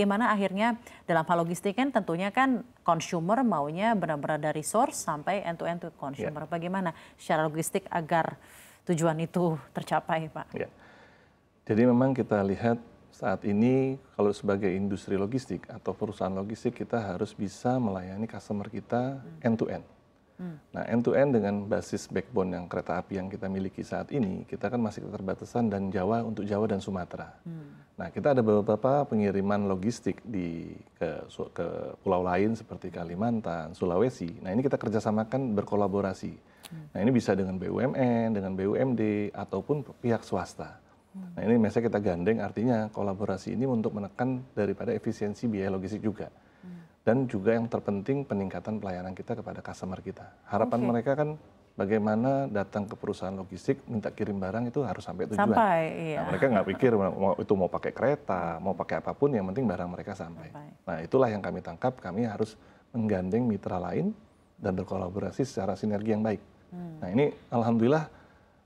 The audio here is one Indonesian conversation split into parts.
bagaimana akhirnya dalam hal logistik kan tentunya kan consumer maunya benar-benar dari source sampai end to end to consumer. Yeah. Bagaimana secara logistik agar tujuan itu tercapai, Pak? Yeah. Jadi memang kita lihat saat ini kalau sebagai industri logistik atau perusahaan logistik kita harus bisa melayani customer kita hmm. end to end. Hmm. Nah, end to end dengan basis backbone yang kereta api yang kita miliki saat ini, kita kan masih keterbatasan dan Jawa untuk Jawa dan Sumatera. Hmm. Nah, kita ada beberapa pengiriman logistik di ke, ke pulau lain seperti Kalimantan, Sulawesi. Nah, ini kita kerjasamakan berkolaborasi. Hmm. Nah, ini bisa dengan BUMN, dengan BUMD ataupun pihak swasta. Hmm. Nah, ini misalnya kita gandeng artinya kolaborasi ini untuk menekan daripada efisiensi biaya logistik juga dan juga yang terpenting peningkatan pelayanan kita kepada customer kita. Harapan okay. mereka kan bagaimana datang ke perusahaan logistik minta kirim barang itu harus sampai tujuan. Sampai, nah, iya. nah, mereka nggak pikir mau itu mau pakai kereta, mau pakai apapun yang penting barang mereka sampai. sampai. Nah itulah yang kami tangkap. Kami harus menggandeng mitra lain dan berkolaborasi secara sinergi yang baik. Hmm. Nah ini alhamdulillah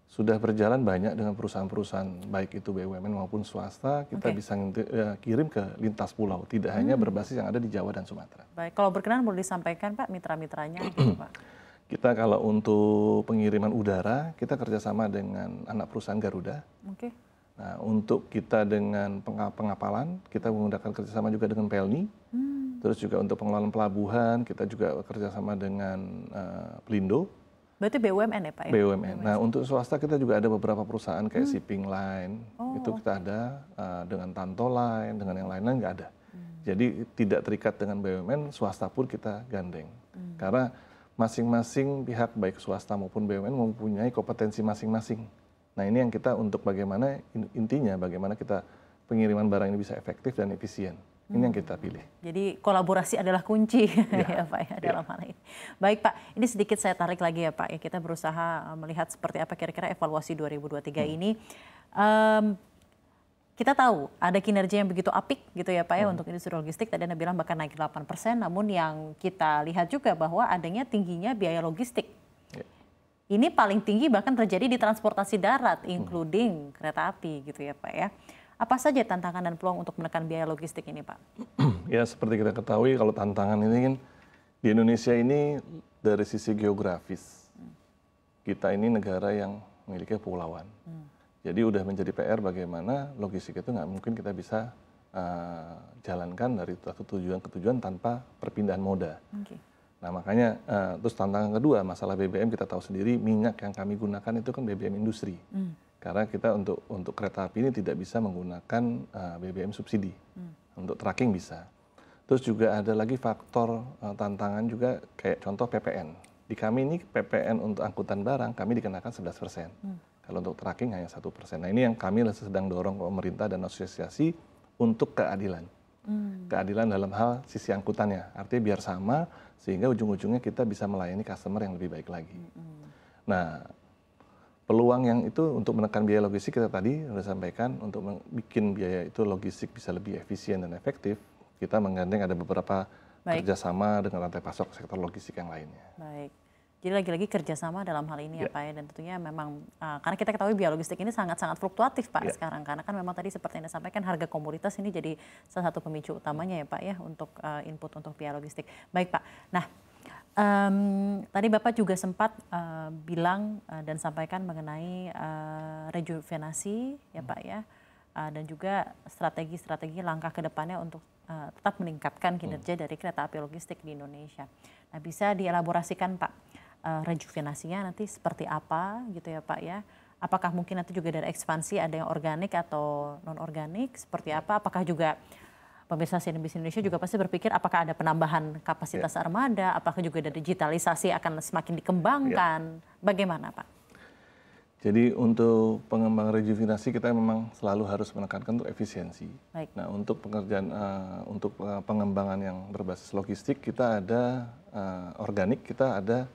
sudah berjalan banyak dengan perusahaan-perusahaan baik itu BUMN maupun swasta kita okay. bisa eh, kirim ke lintas pulau tidak hmm. hanya berbasis yang ada di Jawa dan Sumatera. Baik, kalau berkenan boleh disampaikan Pak mitra-mitranya gitu, Pak. Kita kalau untuk pengiriman udara kita kerjasama dengan anak perusahaan Garuda. Oke. Okay. Nah untuk kita dengan pengapalan kita menggunakan kerjasama juga dengan Pelni. Hmm. Terus juga untuk pengelolaan pelabuhan kita juga kerjasama dengan uh, eh, Pelindo Berarti BUMN ya Pak? Ya? BUMN. BUMN. Nah untuk swasta kita juga ada beberapa perusahaan kayak hmm. shipping line, oh, itu kita ada uh, dengan Tanto line, dengan yang lainnya lain nggak ada. Hmm. Jadi tidak terikat dengan BUMN, swasta pun kita gandeng. Hmm. Karena masing-masing pihak baik swasta maupun BUMN mempunyai kompetensi masing-masing. Nah ini yang kita untuk bagaimana intinya bagaimana kita pengiriman barang ini bisa efektif dan efisien. Ini yang kita pilih. Jadi kolaborasi adalah kunci ya, ya Pak ya iya. dalam ya. hal ini. Baik Pak, ini sedikit saya tarik lagi ya Pak. Ya, kita berusaha eh, melihat seperti apa kira-kira evaluasi 2023 hmm. ini. Um, kita tahu ada kinerja yang begitu apik gitu ya Pak ya hmm. untuk industri logistik tadi Anda bilang bahkan naik 8 persen namun yang kita lihat juga bahwa adanya tingginya biaya logistik. Iya. Ini paling tinggi bahkan terjadi di transportasi darat hmm. including hmm. kereta api gitu ya Pak ya. Apa saja tantangan dan peluang untuk menekan biaya logistik ini, Pak? ya, seperti kita ketahui kalau tantangan ini kan di Indonesia ini dari sisi geografis. Kita ini negara yang memiliki kepulauan. Jadi sudah menjadi PR bagaimana logistik itu nggak mungkin kita bisa uh, jalankan dari satu tujuan ke tujuan tanpa perpindahan moda. Okay. Nah makanya uh, terus tantangan kedua masalah BBM kita tahu sendiri minyak yang kami gunakan itu kan BBM industri. Hmm karena kita untuk untuk kereta api ini tidak bisa menggunakan uh, eh, BBM subsidi hmm. untuk tracking bisa terus juga ada lagi faktor uh, tantangan juga kayak contoh PPN di kami ini PPN untuk angkutan barang kami dikenakan 11 persen hmm. kalau untuk tracking hanya satu persen nah ini yang kami sedang dorong pemerintah dan asosiasi untuk keadilan hmm. keadilan dalam hal sisi angkutannya artinya biar sama sehingga ujung-ujungnya kita bisa melayani customer yang lebih baik lagi hmm. nah peluang yang itu untuk menekan biaya logistik kita tadi sudah sampaikan untuk bikin biaya itu logistik bisa lebih efisien dan efektif kita menggandeng ada beberapa Baik. kerjasama dengan rantai pasok sektor logistik yang lainnya. Baik. Jadi lagi-lagi kerjasama dalam hal ini ya, ya Pak ya dan tentunya memang uh, karena kita ketahui biaya logistik ini sangat-sangat fluktuatif Pak ya. sekarang karena kan memang tadi seperti yang Anda sampaikan harga komoditas ini jadi salah satu pemicu utamanya ya Pak ya untuk uh, input untuk biaya logistik. Baik Pak. Nah Um, tadi Bapak juga sempat uh, bilang uh, dan sampaikan mengenai uh, rejuvenasi ya hmm. Pak ya uh, dan juga strategi-strategi langkah ke depannya untuk uh, tetap meningkatkan hmm. kinerja hmm. dari kereta api logistik di Indonesia. Nah, bisa dielaborasikan Pak uh, rejuvenasinya nanti seperti apa gitu ya Pak ya. Apakah mungkin nanti juga dari ekspansi ada yang organik atau non organik seperti ya. apa? Apakah juga pemirsa CNBC Indonesia juga pasti berpikir apakah ada penambahan kapasitas ya. armada, apakah juga ada digitalisasi akan semakin dikembangkan. Ya. Bagaimana Pak? Jadi untuk pengembang rejuvenasi kita memang selalu harus menekankan untuk efisiensi. Baik. Nah untuk pengerjaan uh, untuk eh, pengembangan yang berbasis logistik kita ada uh, organik kita ada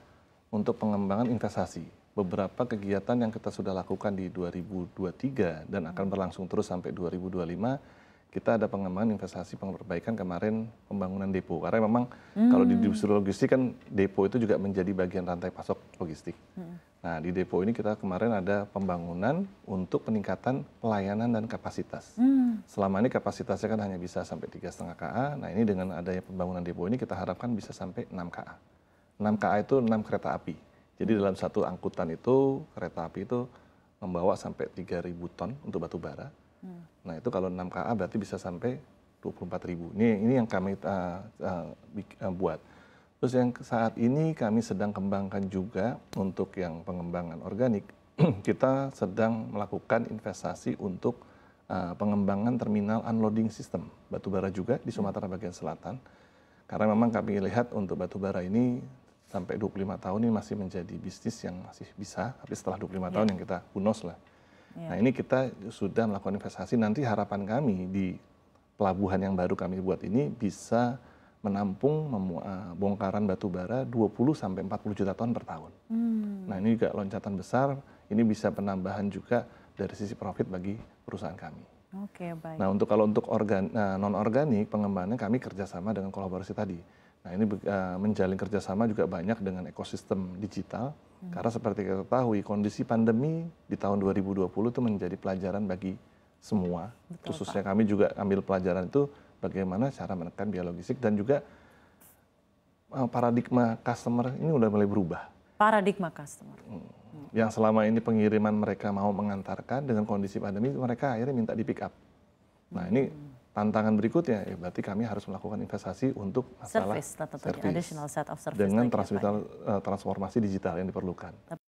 untuk pengembangan investasi. Beberapa kegiatan yang kita sudah lakukan di 2023 dan akan berlangsung terus sampai 2025 kita ada pengembangan investasi pemberbaikan kemarin pembangunan depo karena memang hmm. kalau di industri logistik kan depo itu juga menjadi bagian rantai pasok logistik. Hmm. Nah di depo ini kita kemarin ada pembangunan untuk peningkatan pelayanan dan kapasitas. Hmm. Selama ini kapasitasnya kan hanya bisa sampai tiga setengah ka. Nah ini dengan adanya pembangunan depo ini kita harapkan bisa sampai 6 ka. 6 ka itu 6 kereta api. Jadi dalam satu angkutan itu kereta api itu membawa sampai 3.000 ton untuk batu bara Hmm. Nah itu kalau 6 KA berarti bisa sampai 24 ribu. Ini, ini yang kami uh, uh, buat. Terus yang saat ini kami sedang kembangkan juga untuk yang pengembangan organik, kita sedang melakukan investasi untuk uh, pengembangan terminal unloading system batubara juga di Sumatera bagian selatan. Karena memang kami lihat untuk batubara ini sampai 25 tahun ini masih menjadi bisnis yang masih bisa, tapi setelah 25 yeah. Iya. tahun yang kita kunos lah. Iya. Nah ini kita sudah melakukan investasi. Nanti harapan kami di pelabuhan yang baru kami buat ini bisa menampung eh, bongkaran batu bara 20 sampai 40 juta ton per tahun. Hmm. Nah, ini juga loncatan besar, ini bisa penambahan juga dari sisi profit bagi perusahaan kami. Oke, okay, baik. Nah, untuk kalau untuk organ, eh, non organik pengembangannya kami kerjasama dengan kolaborasi tadi Nah ini eh, menjalin kerjasama juga banyak dengan ekosistem digital hmm. karena seperti kita ketahui kondisi pandemi di tahun 2020 itu menjadi pelajaran bagi semua. Betul, Khususnya Pak. kami juga ambil pelajaran itu bagaimana cara menekan biaya logistik dan juga eh, paradigma customer ini sudah mulai berubah. Paradigma customer. Hmm. Yang selama ini pengiriman mereka mau mengantarkan dengan kondisi pandemi mereka akhirnya minta di pick up. Nah ini hmm tantangan berikutnya ya berarti kami harus melakukan investasi untuk masalah service, service set of service dengan ya, ya. eh, transformasi digital yang diperlukan.